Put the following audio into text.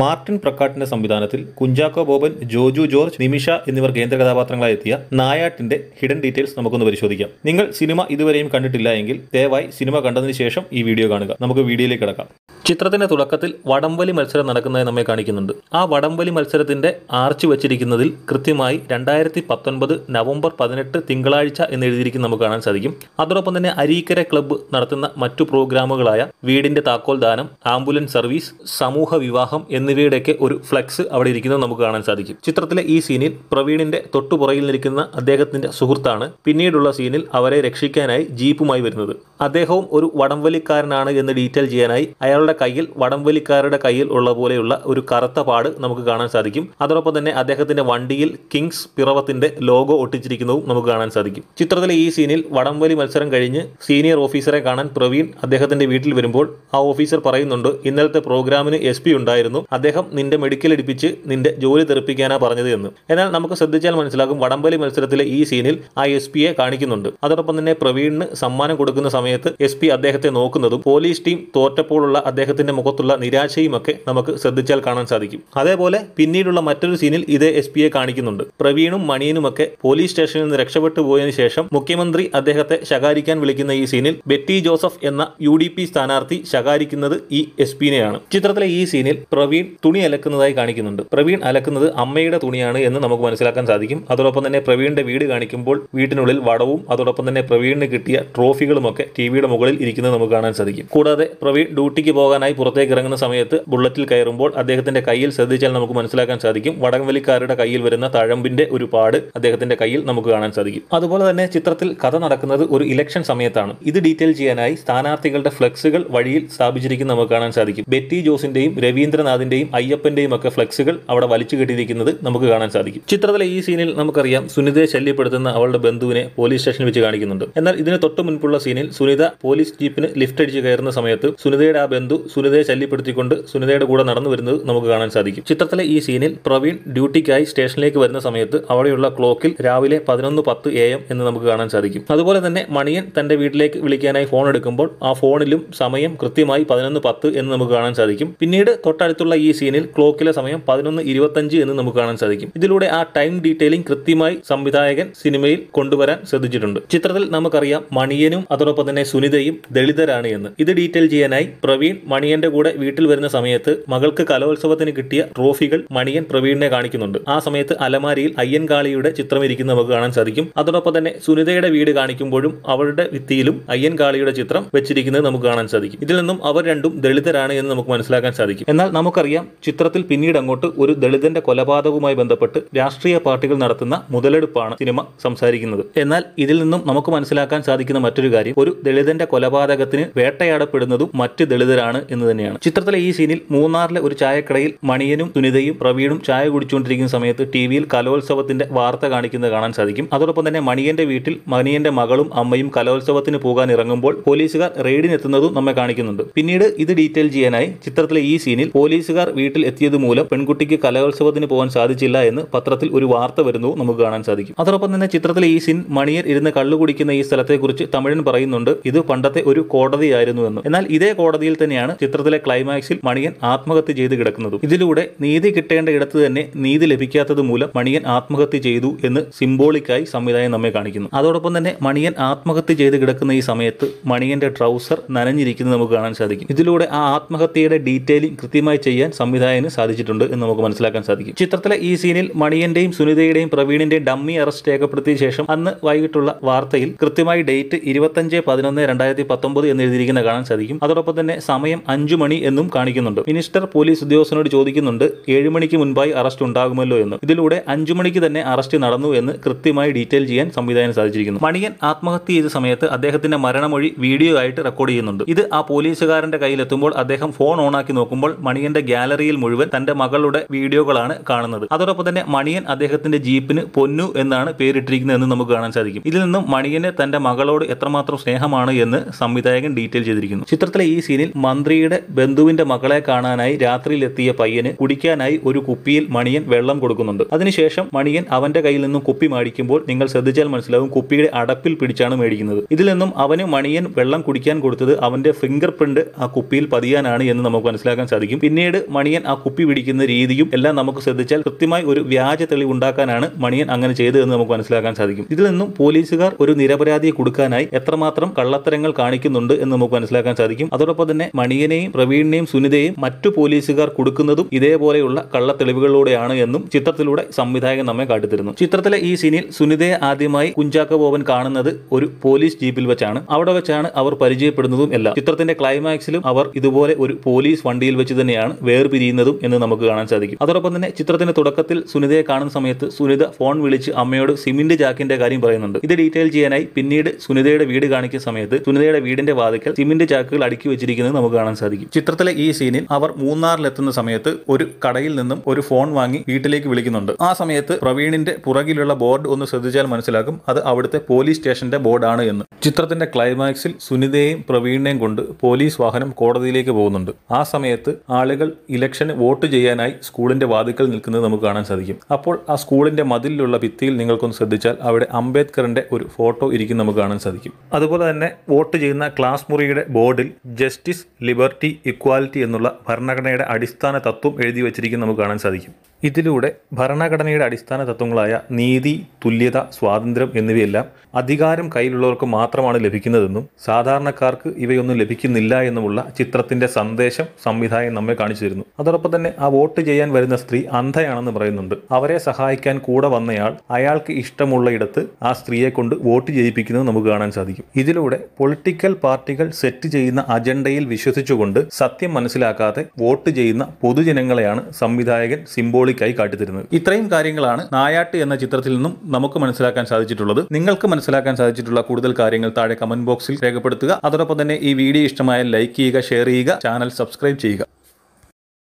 Martin പ്രക്കാട്ടിന്റെ സംവിധാനത്തിൽ കുഞ്ചാക്കോ ബോബൻ ജോജു ജോർജ് നിമിഷ എന്നിവർ കേന്ദ്ര കഥാപാത്രങ്ങളായി എത്തിയ നായാട്ടിന്റെ ഹിഡൻ ഡീറ്റെയിൽസ് നമുക്കൊന്ന് പരിശോധിക്കാം നിങ്ങൾ സിനിമ ഇതുവരെയും കണ്ടിട്ടില്ല എങ്കിൽ ദയവായി സിനിമ കണ്ടതിന് ശേഷം ഈ വീഡിയോ കാണുക നമുക്ക് വീഡിയോയിലേക്ക് കിടക്കാം ചിത്രത്തിന്റെ തുടക്കത്തിൽ വടംവലി മത്സരം നടക്കുന്നതായി നമ്മെ കാണിക്കുന്നുണ്ട് ആ വടംവലി മത്സരത്തിന്റെ ആർച്ച് വച്ചിരിക്കുന്നതിൽ കൃത്യമായി രണ്ടായിരത്തി പത്തൊൻപത് നവംബർ പതിനെട്ട് തിങ്കളാഴ്ച എന്ന് എഴുതിയിരിക്കുന്ന നമുക്ക് കാണാൻ സാധിക്കും അതോടൊപ്പം തന്നെ അരീക്കര ക്ലബ്ബ് നടത്തുന്ന മറ്റു പ്രോഗ്രാമുകളായ വീടിന്റെ താക്കോൽ ദാനം ആംബുലൻസ് സർവീസ് സമൂഹ വിവാഹം എന്നിവയുടെയൊക്കെ ഒരു ഫ്ലെക്സ് അവിടെ ഇരിക്കുന്നത് നമുക്ക് കാണാൻ സാധിക്കും ചിത്രത്തിലെ ഈ സീനിൽ പ്രവീണിന്റെ തൊട്ടുപുറയിൽ നിൽക്കുന്ന അദ്ദേഹത്തിന്റെ സുഹൃത്താണ് പിന്നീടുള്ള സീനിൽ അവരെ രക്ഷിക്കാനായി ജീപ്പുമായി വരുന്നത് അദ്ദേഹവും ഒരു വടംവലിക്കാരനാണ് എന്ന് ഡീറ്റെയിൽ ചെയ്യാനായി അയാളുടെ കയ്യിൽ വടംവലിക്കാരുടെ കയ്യിൽ ഉള്ള പോലെയുള്ള ഒരു കറുത്ത പാട് നമുക്ക് കാണാൻ സാധിക്കും അതോടൊപ്പം തന്നെ അദ്ദേഹത്തിന്റെ വണ്ടിയിൽ കിങ്സ് പിറവത്തിന്റെ ലോഗോ ഒട്ടിച്ചിരിക്കുന്നതും നമുക്ക് കാണാൻ സാധിക്കും ചിത്രത്തിലെ ഈ സീനിൽ വടംവലി മത്സരം കഴിഞ്ഞ് സീനിയർ ഓഫീസറെ കാണാൻ പ്രവീൺ അദ്ദേഹത്തിന്റെ വീട്ടിൽ വരുമ്പോൾ ആ ഓഫീസർ പറയുന്നുണ്ട് ഇന്നലത്തെ പ്രോഗ്രാമിന് എസ് ഉണ്ടായിരുന്നു അദ്ദേഹം നിന്റെ മെഡിക്കൽ എടുപ്പിച്ച് നിന്റെ ജോലി തെറിപ്പിക്കാനാ പറഞ്ഞത് എന്ന് എന്നാൽ നമുക്ക് ശ്രദ്ധിച്ചാൽ മനസ്സിലാകും വടംബലി മത്സരത്തിലെ ഈ സീനിൽ ആ എസ് പിയെ കാണിക്കുന്നുണ്ട് അതോടൊപ്പം തന്നെ പ്രവീണിന് സമ്മാനം കൊടുക്കുന്ന സമയത്ത് എസ് പി അദ്ദേഹത്തെ നോക്കുന്നതും പോലീസ് ടീം തോറ്റപ്പോഴുള്ള അദ്ദേഹത്തിന്റെ മുഖത്തുള്ള നിരാശയും ഒക്കെ നമുക്ക് ശ്രദ്ധിച്ചാൽ കാണാൻ സാധിക്കും അതേപോലെ പിന്നീടുള്ള മറ്റൊരു സീനിൽ ഇതേ എസ് പിയെ കാണിക്കുന്നുണ്ട് പ്രവീണും മണിയനുമൊക്കെ പോലീസ് സ്റ്റേഷനിൽ നിന്ന് രക്ഷപ്പെട്ടു പോയതിനു ശേഷം മുഖ്യമന്ത്രി അദ്ദേഹത്തെ ശകാരിക്കാൻ വിളിക്കുന്ന ഈ സീനിൽ ബെറ്റി ജോസഫ് എന്ന യു ഡി പി സ്ഥാനാർത്ഥി ശകാരിക്കുന്നത് ഈ എസ് പിനെയാണ് ചിത്രത്തിലെ ഈ സീനിൽ പ്രവീൺ പ്രവീൺ തുണി അലക്കുന്നതായി കാണിക്കുന്നുണ്ട് പ്രവീൺ അലക്കുന്നത് അമ്മയുടെ തുണിയാണ് എന്ന് നമുക്ക് മനസ്സിലാക്കാൻ സാധിക്കും അതോടൊപ്പം തന്നെ പ്രവീണിന്റെ വീട് കാണിക്കുമ്പോൾ വീട്ടിനുള്ളിൽ വടവും അതോടൊപ്പം തന്നെ പ്രവീണിന് കിട്ടിയ ട്രോഫികളുമൊക്കെ ടി മുകളിൽ ഇരിക്കുന്നത് നമുക്ക് കാണാൻ സാധിക്കും കൂടാതെ പ്രവീൺ ഡ്യൂട്ടിക്ക് പോകാനായി പുറത്തേക്ക് ഇറങ്ങുന്ന സമയത്ത് ബുള്ളറ്റിൽ കയറുമ്പോൾ അദ്ദേഹത്തിന്റെ കയ്യിൽ ശ്രദ്ധിച്ചാൽ നമുക്ക് മനസ്സിലാക്കാൻ സാധിക്കും വടംവലിക്കാരുടെ കയ്യിൽ വരുന്ന തഴമ്പിന്റെ ഒരു പാട് അദ്ദേഹത്തിന്റെ കയ്യിൽ നമുക്ക് കാണാൻ സാധിക്കും അതുപോലെ തന്നെ ചിത്രത്തിൽ കഥ നടക്കുന്നത് ഒരു ഇലക്ഷൻ സമയത്താണ് ഇത് ഡീറ്റെയിൽ ചെയ്യാനായി സ്ഥാനാർത്ഥികളുടെ ഫ്ലെക്സുകൾ വഴിയിൽ സ്ഥാപിച്ചിരിക്കുന്ന നമുക്ക് കാണാൻ സാധിക്കും ബെറ്റി ജോസിന്റെയും രവീന്ദ്രനാഥിന്റെയും ഭഗവാന്റെയും അയ്യപ്പന്റെയും ഒക്കെ ഫ്ലെക്സുകൾ അവിടെ വലിച്ചു കെട്ടിയിരിക്കുന്നത് നമുക്ക് കാണാൻ സാധിക്കും ചിത്രത്തിലെ ഈ സീനിൽ നമുക്കറിയാം സുനിതയെ ശല്യപ്പെടുത്തുന്ന അവളുടെ ബന്ധുവിനെ പോലീസ് സ്റ്റേഷനിൽ വെച്ച് കാണിക്കുന്നുണ്ട് എന്നാൽ ഇതിന് തൊട്ട് മുൻപുള്ള സീനിൽ സുനിത പോലീസ് ജീപ്പിന് ലിഫ്റ്റ് അടിച്ച് കയറുന്ന സമയത്ത് സുനിതയുടെ ആ ബന്ധു സുനിതയെ ശല്യപ്പെടുത്തിക്കൊണ്ട് സുനിതയുടെ കൂടെ നടന്നു വരുന്നത് നമുക്ക് കാണാൻ സാധിക്കും ചിത്രത്തിലെ ഈ സീനിൽ പ്രവീൺ ഡ്യൂട്ടിക്കായി സ്റ്റേഷനിലേക്ക് വരുന്ന സമയത്ത് അവിടെയുള്ള ക്ലോക്കിൽ രാവിലെ പതിനൊന്ന് പത്ത് എ എം എന്ന് നമുക്ക് കാണാൻ സാധിക്കും അതുപോലെ തന്നെ മണിയൻ തന്റെ വീട്ടിലേക്ക് വിളിക്കാനായി ഫോൺ എടുക്കുമ്പോൾ ആ ഫോണിലും സമയം കൃത്യമായി പതിനൊന്ന് പത്ത് എന്ന് നമുക്ക് കാണാൻ സാധിക്കും പിന്നീട് തൊട്ടടുത്തുള്ള ഈ സീനിൽ ക്ലോക്കിലെ സമയം പതിനൊന്ന് ഇരുപത്തഞ്ച് എന്ന് നമുക്ക് കാണാൻ സാധിക്കും ഇതിലൂടെ ആ ടൈം ഡീറ്റെയിലിംഗ് കൃത്യമായി സംവിധായകൻ സിനിമയിൽ കൊണ്ടുവരാൻ ശ്രദ്ധിച്ചിട്ടുണ്ട് ചിത്രത്തിൽ നമുക്കറിയാം മണിയനും അതോടൊപ്പം തന്നെ സുനിതയും ദളിതരാണ് എന്ന് ഇത് ഡീറ്റെയിൽ ചെയ്യാനായി പ്രവീൺ മണിയന്റെ കൂടെ വീട്ടിൽ വരുന്ന സമയത്ത് മകൾക്ക് കലോത്സവത്തിന് കിട്ടിയ ട്രോഫികൾ മണിയൻ പ്രവീണിനെ കാണിക്കുന്നുണ്ട് ആ സമയത്ത് അലമാരിയിൽ അയ്യൻകാളിയുടെ ചിത്രം ഇരിക്കുന്ന നമുക്ക് കാണാൻ സാധിക്കും അതോടൊപ്പം തന്നെ സുനിതയുടെ വീട് കാണിക്കുമ്പോഴും അവളുടെ ഭിത്തിയിലും അയ്യൻകാളിയുടെ ചിത്രം വെച്ചിരിക്കുന്നത് നമുക്ക് കാണാൻ സാധിക്കും ഇതിൽ നിന്നും അവർ രണ്ടും ദളിതരാണ് എന്ന് നമുക്ക് മനസ്സിലാക്കാൻ സാധിക്കും എന്നാൽ നമുക്കറിയാം നമുക്കറിയാം ചിത്രത്തിൽ പിന്നീട് അങ്ങോട്ട് ഒരു ദളിതന്റെ കൊലപാതകവുമായി ബന്ധപ്പെട്ട് രാഷ്ട്രീയ പാർട്ടികൾ നടത്തുന്ന മുതലെടുപ്പാണ് സിനിമ സംസാരിക്കുന്നത് എന്നാൽ ഇതിൽ നിന്നും നമുക്ക് മനസ്സിലാക്കാൻ സാധിക്കുന്ന മറ്റൊരു കാര്യം ഒരു ദളിതന്റെ കൊലപാതകത്തിന് വേട്ടയാടപ്പെടുന്നതും മറ്റ് ദളിതരാണ് എന്ന് തന്നെയാണ് ചിത്രത്തിലെ ഈ സീനിൽ മൂന്നാറിലെ ഒരു ചായക്കടയിൽ മണിയനും സുനിതയും പ്രവീണും ചായ കുടിച്ചുകൊണ്ടിരിക്കുന്ന സമയത്ത് ടി വിയിൽ കലോത്സവത്തിന്റെ വാർത്ത കാണിക്കുന്നത് കാണാൻ സാധിക്കും അതോടൊപ്പം തന്നെ മണിയന്റെ വീട്ടിൽ മണിയന്റെ മകളും അമ്മയും കലോത്സവത്തിന് പോകാൻ ഇറങ്ങുമ്പോൾ പോലീസുകാർ റെയ്ഡിനെത്തുന്നതും നമ്മെ കാണിക്കുന്നുണ്ട് പിന്നീട് ഇത് ഡീറ്റെയിൽ ചെയ്യാനായി ചിത്രത്തിലെ ഈ സീനിൽ പോലീസുകാർ പോലീസുകാർ വീട്ടിൽ എത്തിയത് മൂലം പെൺകുട്ടിക്ക് കലോത്സവത്തിന് പോകാൻ സാധിച്ചില്ല എന്ന് പത്രത്തിൽ ഒരു വാർത്ത വരുന്നു നമുക്ക് കാണാൻ സാധിക്കും അതോടൊപ്പം തന്നെ ചിത്രത്തിലെ ഈ സിൻ മണിയർ ഇരുന്ന് കള്ളു കുടിക്കുന്ന ഈ സ്ഥലത്തെക്കുറിച്ച് തമിഴൻ പറയുന്നുണ്ട് ഇത് പണ്ടത്തെ ഒരു കോടതിയായിരുന്നു എന്ന് എന്നാൽ ഇതേ കോടതിയിൽ തന്നെയാണ് ചിത്രത്തിലെ ക്ലൈമാക്സിൽ മണിയൻ ആത്മഹത്യ ചെയ്ത് കിടക്കുന്നതും ഇതിലൂടെ നീതി കിട്ടേണ്ട ഇടത്ത് തന്നെ നീതി ലഭിക്കാത്തത് മൂലം മണിയൻ ആത്മഹത്യ ചെയ്തു എന്ന് സിംബോളിക്കായി സംവിധായകൻ നമ്മെ കാണിക്കുന്നു അതോടൊപ്പം തന്നെ മണിയൻ ആത്മഹത്യ ചെയ്ത് കിടക്കുന്ന ഈ സമയത്ത് മണിയന്റെ ട്രൗസർ നനഞ്ഞിരിക്കുന്നത് നമുക്ക് കാണാൻ സാധിക്കും ഇതിലൂടെ ആ ആത്മഹത്യയുടെ ഡീറ്റെയിലിംഗ് കൃത്യമായി ചെയ്യാൻ ചെയ്യാൻ സംവിധായകന് സാധിച്ചിട്ടുണ്ട് എന്ന് നമുക്ക് മനസ്സിലാക്കാൻ സാധിക്കും ചിത്രത്തിലെ ഈ സീനിൽ മണിയന്റെയും സുനിതയുടെയും പ്രവീണിന്റെയും ഡമ്മി അറസ്റ്റ് രേഖപ്പെടുത്തിയ ശേഷം അന്ന് വൈകിട്ടുള്ള വാർത്തയിൽ കൃത്യമായി ഡേറ്റ് ഇരുപത്തഞ്ച് പതിനൊന്ന് രണ്ടായിരത്തി പത്തൊമ്പത് എന്ന് എഴുതിയിരിക്കുന്ന കാണാൻ സാധിക്കും അതോടൊപ്പം തന്നെ സമയം അഞ്ചു മണി എന്നും കാണിക്കുന്നുണ്ട് മിനിസ്റ്റർ പോലീസ് ഉദ്യോഗസ്ഥനോട് ചോദിക്കുന്നുണ്ട് ഏഴ് മണിക്ക് മുൻപായി അറസ്റ്റ് ഉണ്ടാകുമല്ലോ എന്ന് ഇതിലൂടെ അഞ്ചു മണിക്ക് തന്നെ അറസ്റ്റ് നടന്നു എന്ന് കൃത്യമായി ഡീറ്റെയിൽ ചെയ്യാൻ സംവിധാനം സാധിച്ചിരിക്കുന്നു മണിയൻ ആത്മഹത്യ ചെയ്ത സമയത്ത് അദ്ദേഹത്തിന്റെ മരണമൊഴി വീഡിയോ ആയിട്ട് റെക്കോർഡ് ചെയ്യുന്നുണ്ട് ഇത് ആ പോലീസുകാരന്റെ കയ്യിലെത്തുമ്പോൾ അദ്ദേഹം ഫോൺ ഓണാക്കി നോക്കുമ്പോൾ മണിയന്റെ ഗാലറിയിൽ മുഴുവൻ തന്റെ മകളുടെ വീഡിയോകളാണ് കാണുന്നത് അതോടൊപ്പം തന്നെ മണിയൻ അദ്ദേഹത്തിന്റെ ജീപ്പിന് പൊന്നു എന്നാണ് പേരിട്ടിരിക്കുന്നത് എന്ന് നമുക്ക് കാണാൻ സാധിക്കും ഇതിൽ നിന്നും മണിയന് തന്റെ മകളോട് എത്രമാത്രം സ്നേഹമാണ് എന്ന് സംവിധായകൻ ഡീറ്റെയിൽ ചെയ്തിരിക്കുന്നു ചിത്രത്തിലെ ഈ സീനിൽ മന്ത്രിയുടെ ബന്ധുവിന്റെ മകളെ കാണാനായി രാത്രിയിൽ എത്തിയ പയ്യന് കുടിക്കാനായി ഒരു കുപ്പിയിൽ മണിയൻ വെള്ളം കൊടുക്കുന്നുണ്ട് അതിനുശേഷം മണിയൻ അവന്റെ കയ്യിൽ നിന്നും കുപ്പി മാടിക്കുമ്പോൾ നിങ്ങൾ ശ്രദ്ധിച്ചാൽ മനസ്സിലാവും കുപ്പിയുടെ അടപ്പിൽ പിടിച്ചാണ് മേടിക്കുന്നത് ഇതിൽ നിന്നും അവന് മണിയൻ വെള്ളം കുടിക്കാൻ കൊടുത്തത് അവന്റെ ഫിംഗർ പ്രിന്റ് ആ കുപ്പിയിൽ പതിയാനാണ് എന്ന് നമുക്ക് മനസ്സിലാക്കാൻ സാധിക്കും പിന്നീട് പിന്നീട് മണിയൻ ആ കുപ്പി പിടിക്കുന്ന രീതിയും എല്ലാം നമുക്ക് ശ്രദ്ധിച്ചാൽ കൃത്യമായി ഒരു വ്യാജ തെളിവുണ്ടാക്കാനാണ് മണിയൻ അങ്ങനെ ചെയ്തതെന്ന് നമുക്ക് മനസ്സിലാക്കാൻ സാധിക്കും ഇതിൽ നിന്നും പോലീസുകാർ ഒരു നിരപരാധിയെ കൊടുക്കാനായി എത്രമാത്രം കള്ളത്തരങ്ങൾ കാണിക്കുന്നുണ്ട് എന്ന് നമുക്ക് മനസ്സിലാക്കാൻ സാധിക്കും അതോടൊപ്പം തന്നെ മണിയനെയും പ്രവീണിനെയും സുനിതയും മറ്റു പോലീസുകാർ കൊടുക്കുന്നതും ഇതേപോലെയുള്ള കള്ള തെളിവുകളിലൂടെയാണ് എന്നും ചിത്രത്തിലൂടെ സംവിധായകൻ നമ്മെ കാട്ടിത്തരുന്നു ചിത്രത്തിലെ ഈ സീനിൽ സുനിതയെ ആദ്യമായി കുഞ്ചാക്ക ബോബൻ കാണുന്നത് ഒരു പോലീസ് ജീപ്പിൽ വെച്ചാണ് അവിടെ വെച്ചാണ് അവർ പരിചയപ്പെടുന്നതും എല്ലാം ചിത്രത്തിന്റെ ക്ലൈമാക്സിലും അവർ ഇതുപോലെ ഒരു പോലീസ് വണ്ടിയിൽ വെച്ച് തന്നെയാണ് വേർപിരിയുന്നതും എന്ന് നമുക്ക് കാണാൻ സാധിക്കും അതോടൊപ്പം തന്നെ ചിത്രത്തിന്റെ തുടക്കത്തിൽ സുനിതയെ കാണുന്ന സമയത്ത് സുനിത ഫോൺ വിളിച്ച് അമ്മയോട് സിമിന്റ് ജാക്കിന്റെ കാര്യം പറയുന്നുണ്ട് ഇത് ഡീറ്റെയിൽ ചെയ്യാനായി പിന്നീട് സുനിതയുടെ വീട് കാണിക്കുന്ന സമയത്ത് സുനിതയുടെ വീടിന്റെ വാതിക്കൽ സിമിന്റ് ജാക്കുകൾ അടുക്കി വെച്ചിരിക്കുന്നത് നമുക്ക് കാണാൻ സാധിക്കും ചിത്രത്തിലെ ഈ സീനിൽ അവർ മൂന്നാറിലെത്തുന്ന സമയത്ത് ഒരു കടയിൽ നിന്നും ഒരു ഫോൺ വാങ്ങി വീട്ടിലേക്ക് വിളിക്കുന്നുണ്ട് ആ സമയത്ത് പ്രവീണിന്റെ പുറകിലുള്ള ബോർഡ് ഒന്ന് ശ്രദ്ധിച്ചാൽ മനസ്സിലാക്കും അത് അവിടുത്തെ പോലീസ് സ്റ്റേഷന്റെ ബോർഡാണ് എന്ന് ചിത്രത്തിന്റെ ക്ലൈമാക്സിൽ സുനിതയെയും പ്രവീണിനെയും കൊണ്ട് പോലീസ് വാഹനം കോടതിയിലേക്ക് പോകുന്നുണ്ട് ആ സമയത്ത് ആളുകൾ ഇലക്ഷന് വോട്ട് ചെയ്യാനായി സ്കൂളിന്റെ വാതിക്കൽ നിൽക്കുന്നത് നമുക്ക് കാണാൻ സാധിക്കും അപ്പോൾ ആ സ്കൂളിന്റെ മതിലുള്ള ഭിത്തിയിൽ നിങ്ങൾക്കൊന്ന് ശ്രദ്ധിച്ചാൽ അവിടെ അംബേദ്കറിന്റെ ഒരു ഫോട്ടോ ഇരിക്കുന്ന നമുക്ക് കാണാൻ സാധിക്കും അതുപോലെ തന്നെ വോട്ട് ചെയ്യുന്ന ക്ലാസ് മുറിയുടെ ബോർഡിൽ ജസ്റ്റിസ് ലിബർട്ടി ഇക്വാലിറ്റി എന്നുള്ള ഭരണഘടനയുടെ അടിസ്ഥാന തത്വം എഴുതി വച്ചിരിക്കുന്ന നമുക്ക് കാണാൻ സാധിക്കും ഇതിലൂടെ ഭരണഘടനയുടെ അടിസ്ഥാന തത്വങ്ങളായ നീതി തുല്യത സ്വാതന്ത്ര്യം എന്നിവയെല്ലാം അധികാരം കയ്യിലുള്ളവർക്ക് മാത്രമാണ് ലഭിക്കുന്നതെന്നും സാധാരണക്കാർക്ക് ഇവയൊന്നും ലഭിക്കുന്നില്ല എന്നുമുള്ള ചിത്രത്തിന്റെ സന്ദേശം സംവിധായകൻ നമ്മെ കാണിച്ചു തരുന്നു അതോടൊപ്പം തന്നെ ആ വോട്ട് ചെയ്യാൻ വരുന്ന സ്ത്രീ അന്ധയാണെന്ന് പറയുന്നുണ്ട് അവരെ സഹായിക്കാൻ കൂടെ വന്നയാൾ അയാൾക്ക് ഇഷ്ടമുള്ള ഇടത്ത് ആ സ്ത്രീയെ കൊണ്ട് വോട്ട് ചെയ്യിപ്പിക്കുന്നത് നമുക്ക് കാണാൻ സാധിക്കും ഇതിലൂടെ പൊളിറ്റിക്കൽ പാർട്ടികൾ സെറ്റ് ചെയ്യുന്ന അജണ്ടയിൽ വിശ്വസിച്ചുകൊണ്ട് സത്യം മനസ്സിലാക്കാതെ വോട്ട് ചെയ്യുന്ന പൊതുജനങ്ങളെയാണ് സംവിധായകൻ സിംബോൾ സിംബോളിക്കായി കാട്ടിത്തരുന്നത് ഇത്രയും കാര്യങ്ങളാണ് നായാട്ട് എന്ന ചിത്രത്തിൽ നിന്നും നമുക്ക് മനസ്സിലാക്കാൻ സാധിച്ചിട്ടുള്ളത് നിങ്ങൾക്ക് മനസ്സിലാക്കാൻ സാധിച്ചിട്ടുള്ള കൂടുതൽ കാര്യങ്ങൾ താഴെ കമന്റ് ബോക്സിൽ രേഖപ്പെടുത്തുക അതോടൊപ്പം തന്നെ ഈ വീഡിയോ ഇഷ്ടമായ ലൈക്ക് ചെയ്യുക ഷെയർ ചെയ്യുക ചാനൽ സബ്സ്ക്രൈബ് ചെയ്യുക